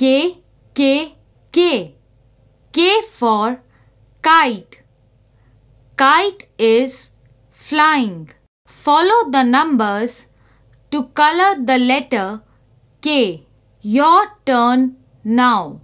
K, K, K. K for kite. Kite is flying. Follow the numbers to color the letter K. Your turn now.